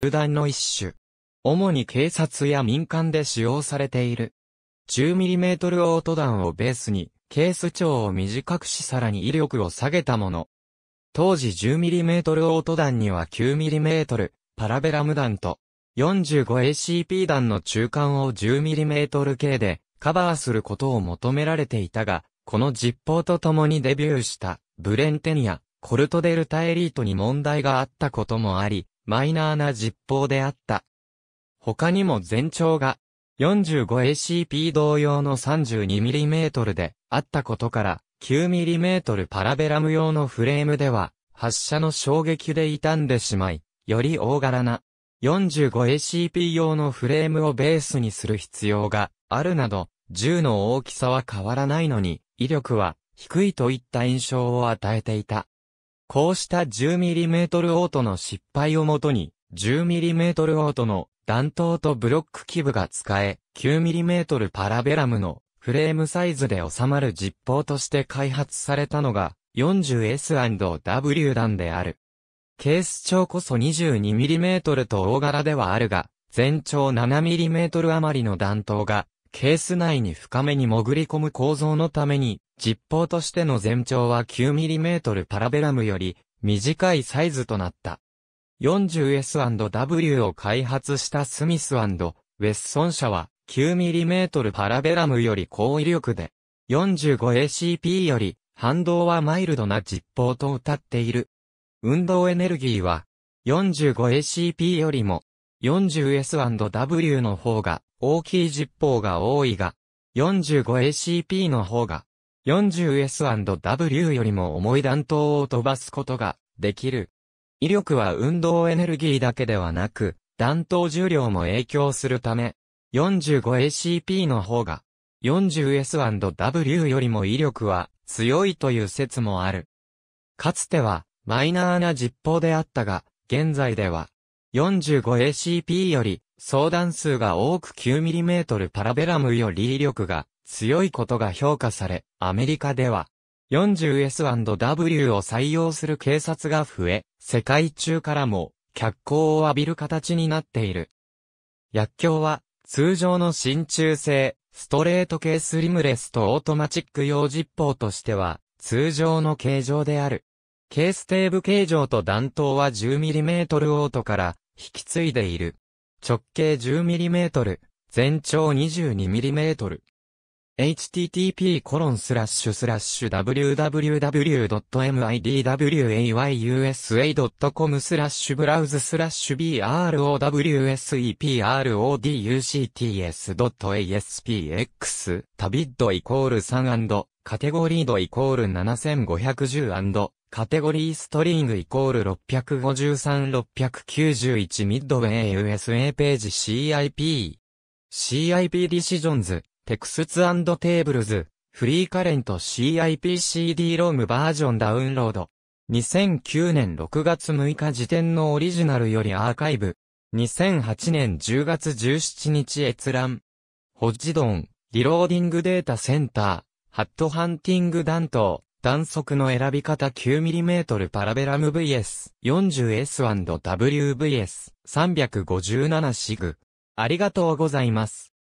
銃弾の一種。主に警察や民間で使用されている。10mm オート弾をベースに、ケース長を短くしさらに威力を下げたもの。当時 10mm オート弾には 9mm パラベラム弾と 45ACP 弾の中間を 10mm 系でカバーすることを求められていたが、この実報と共にデビューしたブレンテニア、コルトデルタエリートに問題があったこともあり、マイナーな実法であった。他にも全長が 45ACP 同様の 32mm であったことから 9mm パラベラム用のフレームでは発射の衝撃で傷んでしまい、より大柄な 45ACP 用のフレームをベースにする必要があるなど、銃の大きさは変わらないのに、威力は低いといった印象を与えていた。こうした 10mm オートの失敗をもとに、10mm オートの弾頭とブロック基部が使え、9mm パラベラムのフレームサイズで収まる実砲として開発されたのが 40S&W 弾である。ケース長こそ 22mm と大柄ではあるが、全長 7mm 余りの弾頭が、ケース内に深めに潜り込む構造のために、実砲としての全長は 9mm パラベラムより短いサイズとなった。40S&W を開発したスミスウェッソン社は 9mm パラベラムより高威力で 45ACP より反動はマイルドな実砲と歌っている。運動エネルギーは 45ACP よりも 40S&W の方が大きい実砲が多いが 45ACP の方が 40S&W よりも重い弾頭を飛ばすことができる。威力は運動エネルギーだけではなく、弾頭重量も影響するため、45ACP の方が、40S&W よりも威力は強いという説もある。かつては、マイナーな実砲であったが、現在では、45ACP より、相談数が多く 9mm パラベラムより威力が強いことが評価され、アメリカでは 40S&W を採用する警察が増え、世界中からも脚光を浴びる形になっている。薬莢は通常の真鍮製、ストレート系スリムレスとオートマチック用実砲としては通常の形状である。ケーステーブ形状と弾頭は 10mm オートから引き継いでいる。直径 10mm、全長 22mm。http://www.midwayusa.com スラッシュブラウズスラッシュ browseproducts.aspx タビッドイコール3カテゴリードイコール7510カテゴリーストリングイコール653-691ミッドウェイ USA ページ CIP CIP ディシジョンズテクスツテーブルズ、フリーカレント CIPCD ロームバージョンダウンロード。2009年6月6日時点のオリジナルよりアーカイブ。2008年10月17日閲覧。ホッジドン、リローディングデータセンター、ハットハンティング弾頭、弾速の選び方 9mm パラベラム VS40S&WVS357 シグ。ありがとうございます。